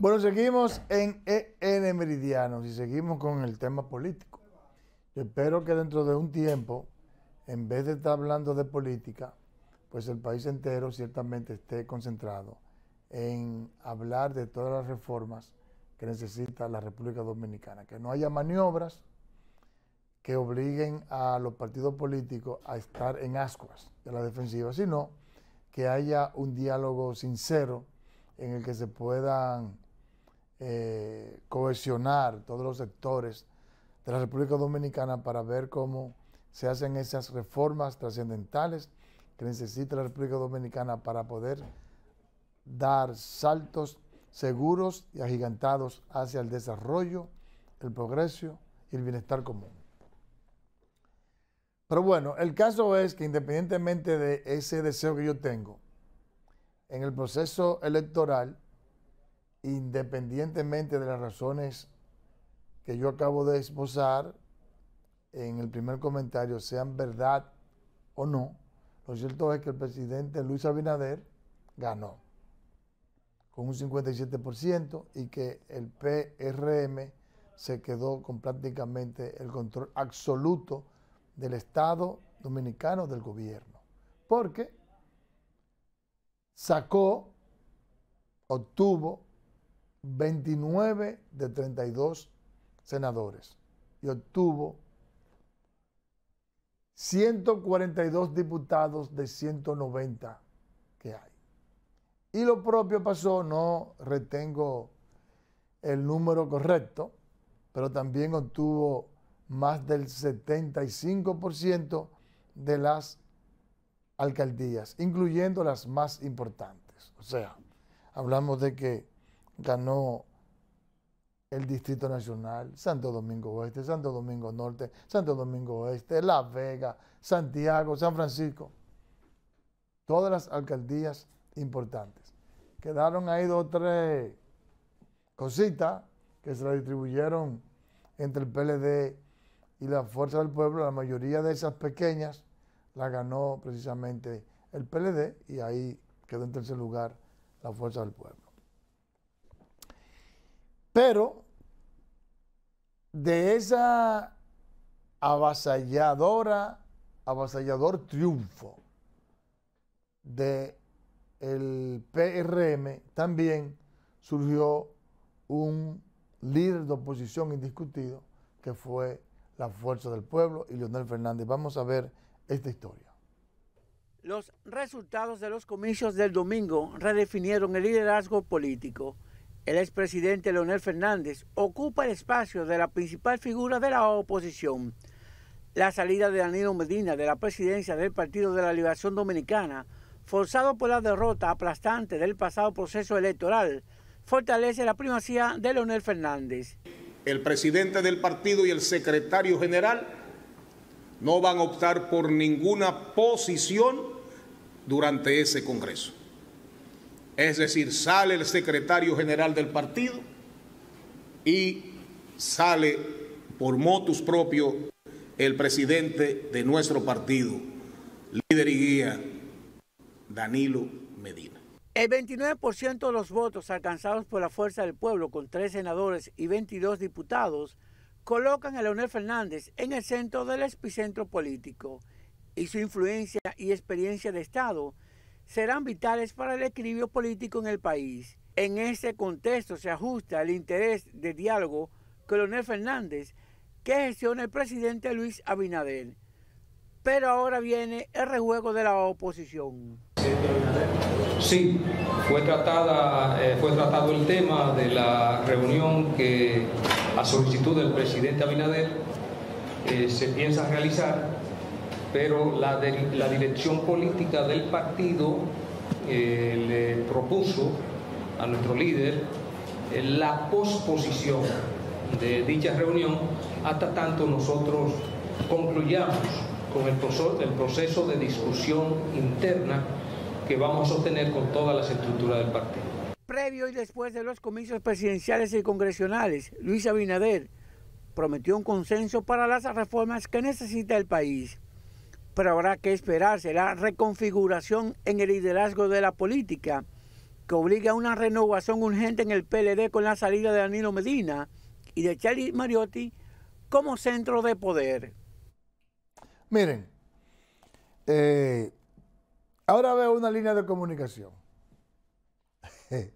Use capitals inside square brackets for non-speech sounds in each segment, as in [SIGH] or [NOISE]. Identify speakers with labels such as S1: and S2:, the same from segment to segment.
S1: Bueno, seguimos en EN Meridiano y seguimos con el tema político. espero que dentro de un tiempo, en vez de estar hablando de política, pues el país entero ciertamente esté concentrado en hablar de todas las reformas que necesita la República Dominicana. Que no haya maniobras que obliguen a los partidos políticos a estar en ascuas de la defensiva, sino que haya un diálogo sincero en el que se puedan eh, cohesionar todos los sectores de la República Dominicana para ver cómo se hacen esas reformas trascendentales que necesita la República Dominicana para poder dar saltos seguros y agigantados hacia el desarrollo, el progreso y el bienestar común. Pero bueno, el caso es que independientemente de ese deseo que yo tengo, en el proceso electoral independientemente de las razones que yo acabo de esbozar en el primer comentario, sean verdad o no, lo cierto es que el presidente Luis Abinader ganó con un 57% y que el PRM se quedó con prácticamente el control absoluto del Estado dominicano, del gobierno, porque sacó, obtuvo 29 de 32 senadores y obtuvo 142 diputados de 190 que hay. Y lo propio pasó, no retengo el número correcto, pero también obtuvo más del 75% de las alcaldías, incluyendo las más importantes. O sea, hablamos de que ganó el Distrito Nacional, Santo Domingo Oeste, Santo Domingo Norte, Santo Domingo Oeste, La Vega, Santiago, San Francisco. Todas las alcaldías importantes. Quedaron ahí dos o tres cositas que se las distribuyeron entre el PLD y la Fuerza del Pueblo. La mayoría de esas pequeñas la ganó precisamente el PLD y ahí quedó en tercer lugar la Fuerza del Pueblo. Pero de esa avasalladora, avasallador triunfo de el PRM también surgió un líder de oposición indiscutido que fue la Fuerza del Pueblo y Leonel Fernández. Vamos a ver esta historia.
S2: Los resultados de los comicios del domingo redefinieron el liderazgo político. El expresidente Leonel Fernández ocupa el espacio de la principal figura de la oposición. La salida de Danilo Medina de la presidencia del Partido de la Liberación Dominicana, forzado por la derrota aplastante del pasado proceso electoral, fortalece la primacía de Leonel Fernández.
S1: El presidente del partido y el secretario general no van a optar por ninguna posición durante ese Congreso. Es decir, sale el secretario general del partido y sale por motus propio el presidente de nuestro partido, líder y guía, Danilo Medina.
S2: El 29% de los votos alcanzados por la Fuerza del Pueblo con tres senadores y 22 diputados colocan a Leonel Fernández en el centro del epicentro político y su influencia y experiencia de Estado serán vitales para el equilibrio político en el país. En ese contexto se ajusta el interés de diálogo Coronel Fernández que gestiona el presidente Luis Abinader. Pero ahora viene el rejuego de la oposición.
S1: Sí, fue, tratada, eh, fue tratado el tema de la reunión que a solicitud del presidente Abinader eh, se piensa realizar pero la, dirección política del partido eh, le propuso a nuestro líder
S2: eh, la posposición de dicha reunión hasta tanto nosotros concluyamos con el proceso, de discusión
S1: interna que vamos a tener con todas las estructuras del partido.
S2: Previo y después de los comicios presidenciales y congresionales, Luis Abinader prometió un consenso para las reformas que necesita el país pero habrá que esperarse la reconfiguración en el liderazgo de la política, que obliga a una renovación urgente en el PLD con la salida de Danilo Medina y de Charlie Mariotti como centro de poder.
S1: Miren, eh, ahora veo una línea de comunicación. [LAUGHS] que,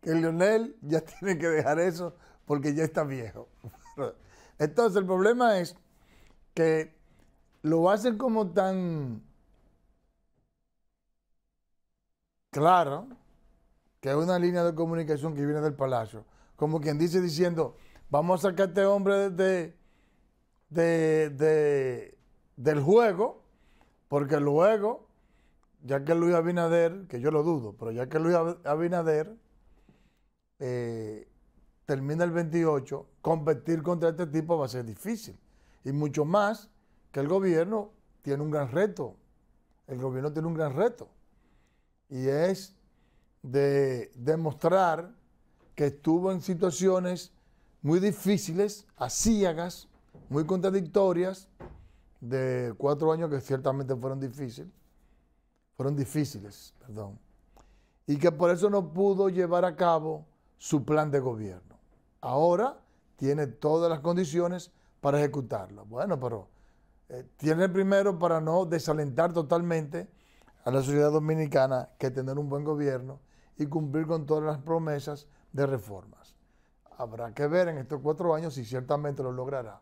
S1: que Leonel ya [LAUGHS] tiene que dejar eso porque ya está viejo. Entonces el problema es que lo hacen como tan claro, que es una línea de comunicación que viene del palacio, como quien dice diciendo, vamos a sacar a este hombre de, de, del juego, porque luego, ya que Luis Abinader, que yo lo dudo, pero ya que Luis Abinader eh, termina el 28, competir contra este tipo va a ser difícil. Y mucho más que el gobierno tiene un gran reto. El gobierno tiene un gran reto. Y es de demostrar que estuvo en situaciones muy difíciles, asíagas muy contradictorias, de cuatro años que ciertamente fueron difíciles, fueron difíciles, perdón, y que por eso no pudo llevar a cabo su plan de gobierno. Ahora tiene todas las condiciones para ejecutarlo. Bueno, pero eh, tiene primero para no desalentar totalmente a la sociedad dominicana que tener un buen gobierno y cumplir con todas las promesas de reformas. Habrá que ver en estos cuatro años si ciertamente lo logrará.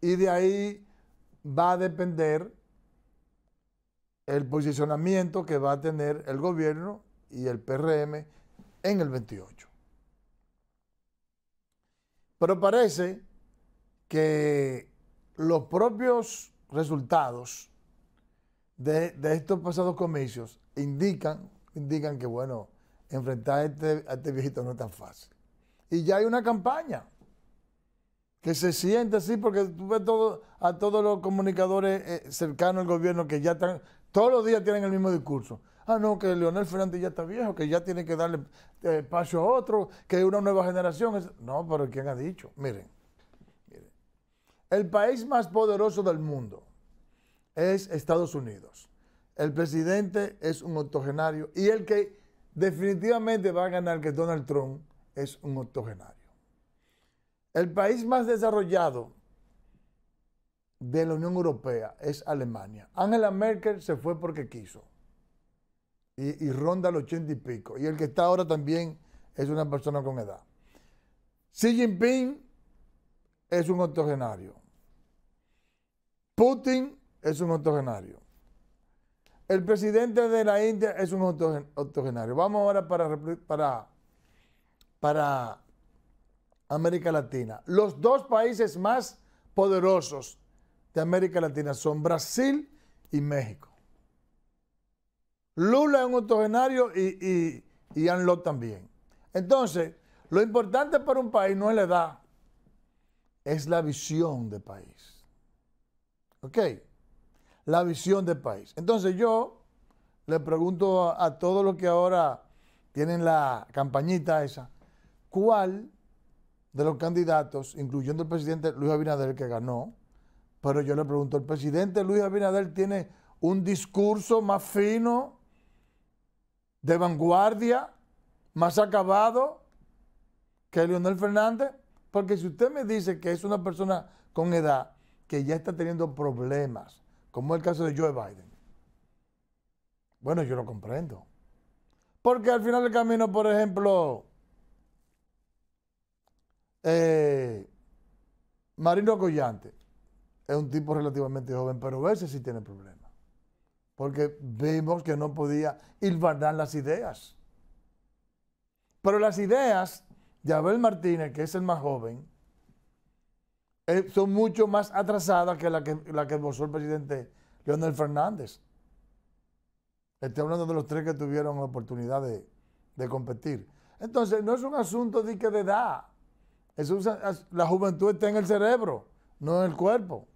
S1: Y de ahí va a depender el posicionamiento que va a tener el gobierno y el PRM en el 28. Pero parece que los propios resultados de, estos pasados comicios indican, indican que, bueno, enfrentar este, a este, viejito no es tan fácil. Y ya hay una campaña que se siente así, porque tú ves a todos los comunicadores eh, cercanos al gobierno que ya están, todos los días tienen el mismo discurso. Ah, no, que Leonel Fernández ya está viejo, que ya tiene que darle eh, paso a otro, que hay una nueva generación. No, pero ¿quién ha dicho? Miren, el país más poderoso del mundo es Estados Unidos. El presidente es un octogenario y el que definitivamente va a ganar que Donald Trump es un octogenario. El país más desarrollado de la Unión Europea es Alemania. Angela Merkel se fue porque quiso y, ronda los ochenta y pico. Y el que está ahora también es una persona con edad. Xi Jinping es un octogenario. Putin es un octogenario. El presidente de la India es un octogenario. Vamos ahora para, para, para América Latina. Los dos países más poderosos de América Latina son Brasil y México. Lula es un octogenario y, y, y también. Entonces, lo importante para un país no es la edad, es la visión de país. ¿Ok? La visión del país. Entonces yo le pregunto a, todos los que ahora tienen la campañita esa, ¿cuál de los candidatos, incluyendo el presidente Luis Abinader que ganó, pero yo le pregunto, ¿el presidente Luis Abinader tiene un discurso más fino, de vanguardia, más acabado que Leonel Fernández? Porque si usted me dice que es una persona con edad, que ya está teniendo problemas, como el caso de Joe Biden. Bueno, yo lo comprendo. Porque al final del camino, por ejemplo, eh, Marino Collante es un tipo relativamente joven, pero a veces sí tiene problemas. Porque vimos que no podía ...invalidar las ideas. Pero las ideas de Abel Martínez, que es el más joven, eh, son mucho más atrasadas que la que, la el presidente Leonel Fernández. Estoy hablando de los tres que tuvieron la oportunidad de, competir. Entonces, no es un asunto de, que de edad. la juventud está en el cerebro, no en el cuerpo.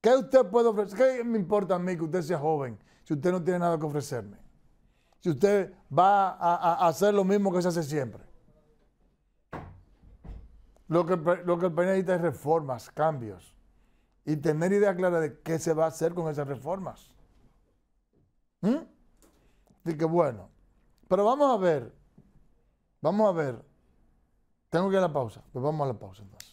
S1: ¿Qué usted puede ofrecer? ¿Qué me importa a mí que usted sea joven si usted no tiene nada que ofrecerme? Si usted va a hacer lo mismo que se hace siempre. Lo que, lo el país necesita es reformas, cambios. Y tener idea clara de qué se va a hacer con esas reformas. ¿Mm? Así que bueno. Pero vamos a ver. Vamos a ver. Tengo que ir a la pausa. Pues vamos a la pausa entonces.